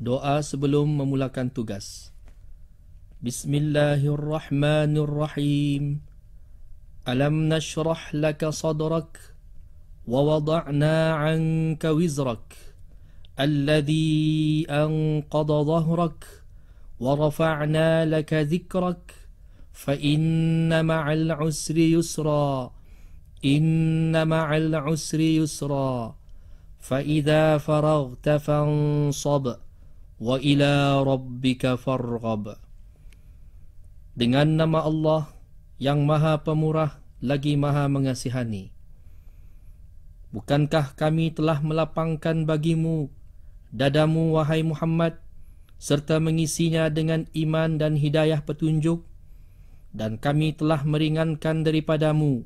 Doa sebelum memulakan tugas. Bismillahirrahmanirrahim. Alam nashrah laka sadrak wa wada'na 'anka wizrak alladhi anqadha dhahrak wa rafa'na laka dhikrak fa inna ma'al 'usri yusra inna ma'al 'usri yusra fa idza faraghta fansab وإلى ربك فارغب Dengan nama Allah yang maha pemurah lagi maha mengasihani Bukankah kami telah melapangkan bagimu dadamu wahai Muhammad serta mengisinya dengan iman dan hidayah petunjuk dan kami telah meringankan daripadamu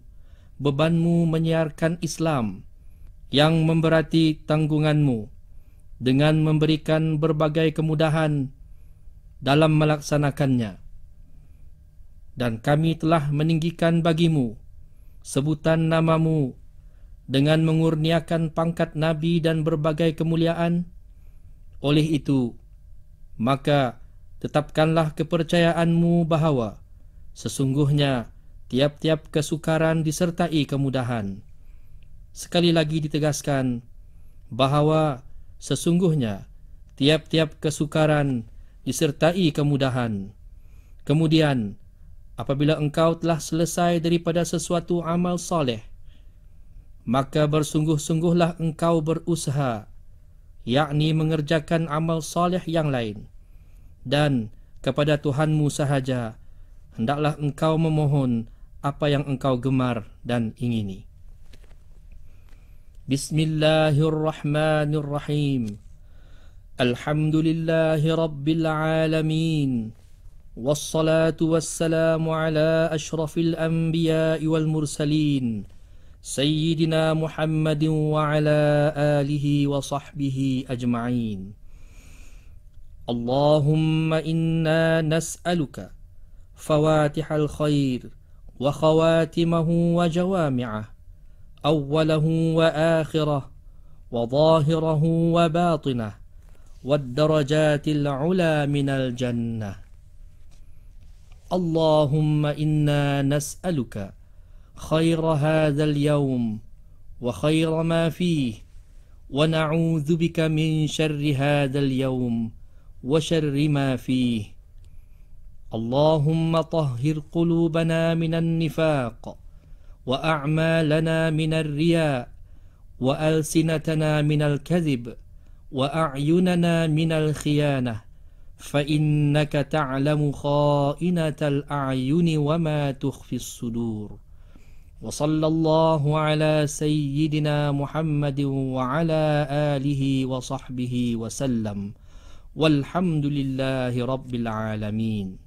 bebanmu menyiarkan Islam yang memberati tanggunganmu dengan memberikan berbagai kemudahan dalam melaksanakannya. Dan kami telah meninggikan bagimu sebutan namamu dengan mengurniakan pangkat Nabi dan berbagai kemuliaan. Oleh itu, maka tetapkanlah kepercayaanmu bahawa sesungguhnya tiap-tiap kesukaran disertai kemudahan. Sekali lagi ditegaskan bahawa sesungguhnya tiap-tiap kesukaran disertai kemudahan. Kemudian, apabila engkau telah selesai daripada sesuatu amal soleh, maka bersungguh-sungguhlah engkau berusaha, yakni mengerjakan amal soleh yang lain. Dan kepada Tuhanmu sahaja, hendaklah engkau memohon apa yang engkau gemar dan ingini. بسم الله الرحمن الرحيم الحمد لله رب العالمين والصلاة والسلام على أشرف الأنبياء والمرسلين سيدنا محمد وعلى آله وصحبه أجمعين اللهم إنا نسألك فواتح الخير وخواتمه وجوامعه أوله وآخره وظاهره وباطنه والدرجات العلى من الجنة اللهم إنا نسألك خير هذا اليوم وخير ما فيه ونعوذ بك من شر هذا اليوم وشر ما فيه اللهم طهر قلوبنا من النفاق وأعمالنا من الرياء وألسنتنا من الكذب وأعيننا من الخيانة فإنك تعلم خائنة الأعين وما تخفي الصدور وصلى الله على سيدنا محمد وعلى آله وصحبه وسلم والحمد لله رب العالمين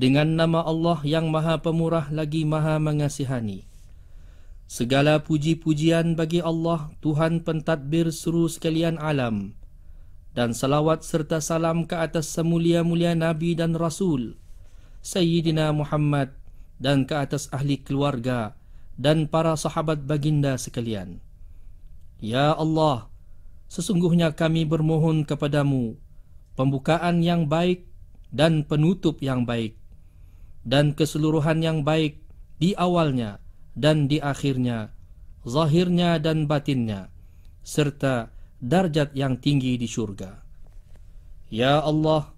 dengan nama Allah yang Maha Pemurah lagi Maha Mengasihani. Segala puji-pujian bagi Allah, Tuhan pentadbir seru sekalian alam. Dan salawat serta salam ke atas semulia-mulia Nabi dan Rasul, Sayyidina Muhammad dan ke atas ahli keluarga dan para sahabat baginda sekalian. Ya Allah, sesungguhnya kami bermohon kepadamu pembukaan yang baik dan penutup yang baik dan keseluruhan yang baik di awalnya dan di akhirnya, zahirnya dan batinnya, serta darjat yang tinggi di syurga. Ya Allah,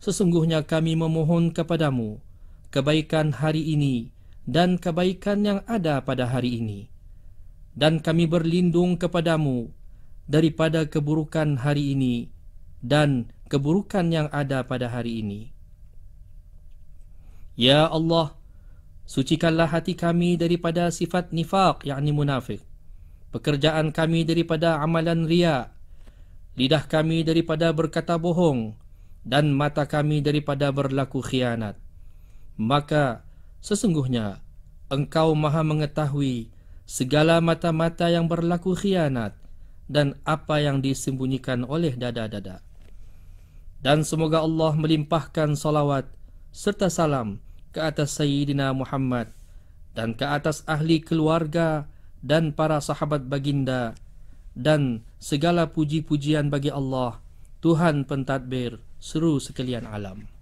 sesungguhnya kami memohon kepadamu kebaikan hari ini dan kebaikan yang ada pada hari ini. Dan kami berlindung kepadamu daripada keburukan hari ini dan keburukan yang ada pada hari ini. Ya Allah, sucikanlah hati kami daripada sifat nifak, yakni munafik. Pekerjaan kami daripada amalan ria. Lidah kami daripada berkata bohong. Dan mata kami daripada berlaku khianat. Maka, sesungguhnya, engkau maha mengetahui segala mata-mata yang berlaku khianat dan apa yang disembunyikan oleh dada-dada. Dan semoga Allah melimpahkan salawat serta salam ke atas Sayyidina Muhammad dan ke atas ahli keluarga dan para sahabat baginda dan segala puji-pujian bagi Allah Tuhan pentadbir seru sekalian alam.